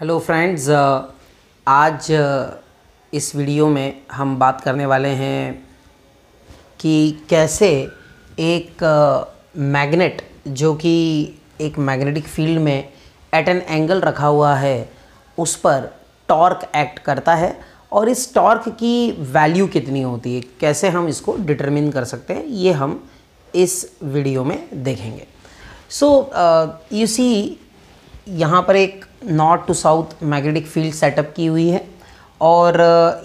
Hello friends uh, आज uh, इस video में हम बात करने वाले हैं कि कैसे एक मैग्नेट uh, जो कि एक मैग्नेटिक फील्ड में एट एन एंगल रखा हुआ है उस पर टॉर्क एक्ट करता है और इस टॉर्क की वैल्यू कितनी होती है कैसे हम इसको डिटरमिन कर सकते हैं ये हम इस वीडियो में देखेंगे सो यू सी यहाँ पर एक north to south magnetic field setup की हुई है और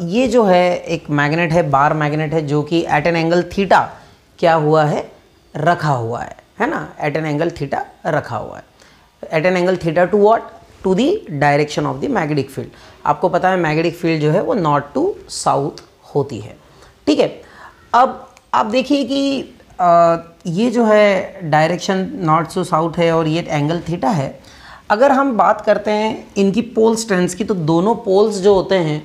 ये जो है एक मैग्नेट है बार मैग्नेट है जो कि एट एन एंगल थीटा क्या हुआ है रखा हुआ है है ना एट एन एंगल थीटा रखा हुआ है at an angle theta to what to the direction of the magnetic field आपको पता है मैग्नेटिक फील्ड जो है वो नॉर्थ टू साउथ होती है ठीक है अब आप देखिए कि आ, ये जो है डायरेक्शन नॉर्थ टू साउथ है और ये एंगल थीटा है अगर हम बात करते हैं इनकी पोल स्ट्रेंथ्स की तो दोनों पोल्स जो होते हैं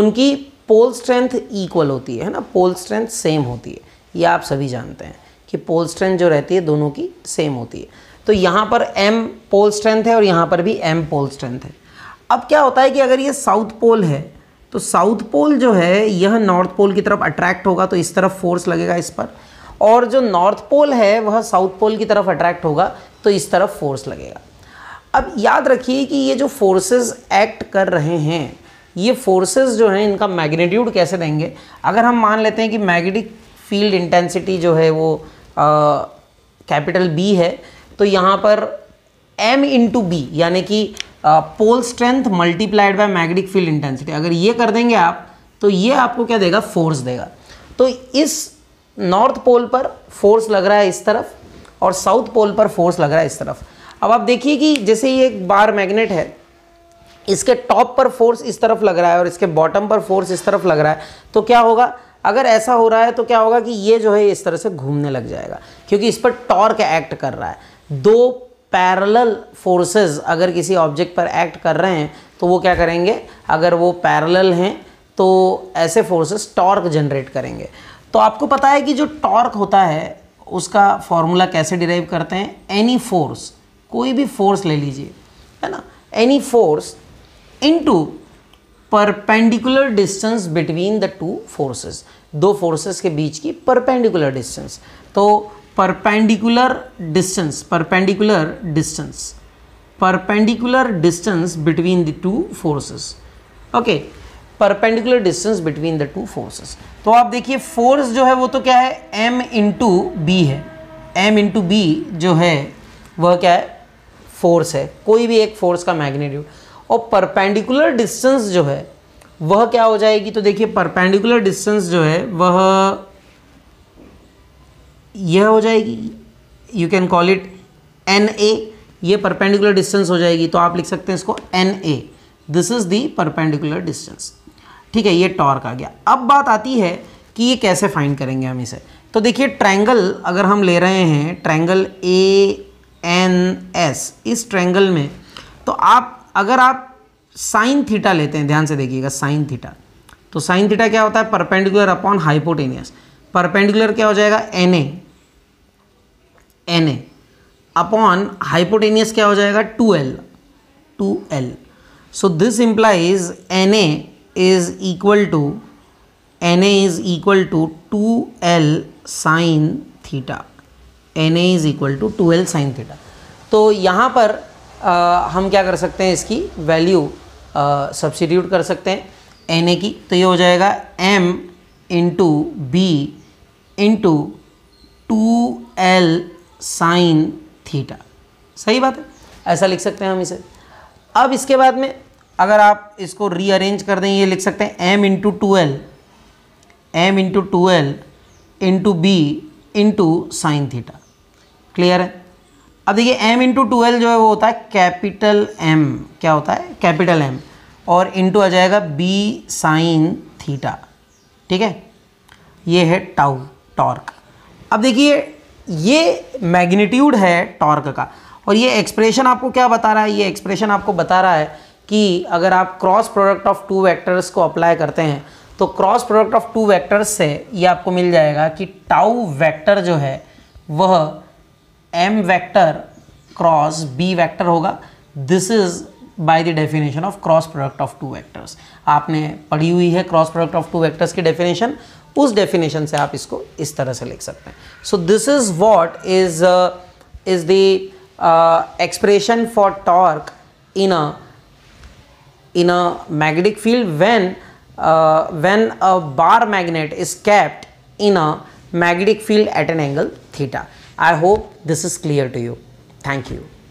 उनकी पोल स्ट्रेंथ इक्वल होती है ना पोल स्ट्रेंथ सेम होती है ये आप सभी जानते हैं कि पोल स्ट्रेंथ जो रहती है दोनों की सेम होती है तो यहाँ पर एम पोल स्ट्रेंथ है और यहाँ पर भी एम पोल स्ट्रेंथ है अब क्या होता है कि अगर ये साउथ पोल है तो साउथ पोल जो है यह नॉर्थ पोल की तरफ अट्रैक्ट होगा तो इस तरफ फोर्स लगेगा इस पर और जो नॉर्थ पोल है वह साउथ पोल की तरफ अट्रैक्ट होगा तो इस तरफ फोर्स लगेगा अब याद रखिए कि ये जो फोर्सेस एक्ट कर रहे हैं ये फोर्सेस जो हैं इनका मैग्नीट्यूड कैसे देंगे अगर हम मान लेते हैं कि मैग्नेटिक फील्ड इंटेंसिटी जो है वो कैपिटल बी है तो यहाँ पर एम इंटू बी यानी कि pole strength multiplied by magnetic field intensity अगर ये कर देंगे आप तो ये आपको क्या देगा फोर्स देगा तो इस नॉर्थ पोल पर फोर्स लग रहा है इस तरफ और साउथ पोल पर फोर्स लग रहा है इस तरफ अब आप देखिए कि जैसे ये एक बार मैग्नेट है इसके टॉप पर फोर्स इस तरफ लग रहा है और इसके बॉटम पर फोर्स इस तरफ लग रहा है तो क्या होगा अगर ऐसा हो रहा है तो क्या होगा कि ये जो है इस तरह से घूमने लग जाएगा क्योंकि इस पर टॉर्क एक्ट कर रहा है दो पैरेलल फोर्सेस अगर किसी ऑब्जेक्ट पर एक्ट कर रहे हैं तो वो क्या करेंगे अगर वो पैरेलल हैं तो ऐसे फोर्सेस टॉर्क जनरेट करेंगे तो आपको पता है कि जो टॉर्क होता है उसका फॉर्मूला कैसे डिराइव करते हैं एनी फोर्स कोई भी फोर्स ले लीजिए है ना any force into perpendicular distance between the two forces दो फोर्सेस के बीच की परपेंडिकुलर डिस्टेंस तो perpendicular distance perpendicular distance perpendicular distance between the two forces okay perpendicular distance between the two forces तो आप देखिए फोर्स जो है वो तो क्या है एम इंटू बी है एम इंटू बी जो है वह क्या है फोर्स है कोई भी एक फोर्स का मैग्नीट्यूड और परपेंडिकुलर डिस्टेंस जो है वह क्या हो जाएगी तो देखिए परपेंडिकुलर डिस्टेंस जो है वह यह हो जाएगी you can call it N A यह परपेंडिकुलर डिस्टेंस हो जाएगी तो आप लिख सकते हैं इसको N A this is the perpendicular distance ठीक है ये टॉर्क आ गया अब बात आती है कि ये कैसे फाइंड करेंगे हम इसे तो देखिए ट्रायंगल अगर हम ले रहे हैं ट्रायंगल ए एन एस इस ट्रैंगल में तो आप अगर आप साइन थीटा लेते हैं ध्यान से देखिएगा साइन थीटा तो साइन थीटा क्या होता है परपेंडिकुलर अपॉन हाइपोटेनियस परपेंडिकुलर क्या हो जाएगा N A N A upon hypotenuse क्या हो जाएगा two L two L so this implies N A is equal to N A is equal to two L sine theta N A is equal to two L sine theta तो यहाँ पर आ, हम क्या कर सकते हैं इसकी वैल्यू सब्सिट्यूट कर सकते हैं एन ए की तो ये हो जाएगा M into B into two L sine theta सही बात है ऐसा लिख सकते हैं हम इसे अब इसके बाद में अगर आप इसको रीअरेंज कर दें ये लिख सकते हैं m into two L M into two L into B into sine theta clear है अब देखिए m इंटू ट्वेल्व जो है वो होता है कैपिटल m क्या होता है कैपिटल m और इंटू आ जाएगा b साइन थीटा ठीक है ये है टाउ टॉर्क अब देखिए ये मैग्नीट्यूड है टॉर्क का और ये एक्सप्रेशन आपको क्या बता रहा है ये एक्सप्रेशन आपको बता रहा है कि अगर आप cross product of two vectors को अप्लाई करते हैं तो cross product of two vectors से ये आपको मिल जाएगा कि टाउ वैक्टर जो है वह M vector cross B vector होगा this is by the definition of cross product of two vectors आपने पढ़ी हुई है cross product of two vectors की डेफिनेशन उस डेफिनेशन से आप इसको इस तरह से लिख सकते हैं so this is what is is the expression for torque in a in a magnetic field when when a bar magnet is is in a magnetic field at an angle theta I hope this is clear to you. Thank you.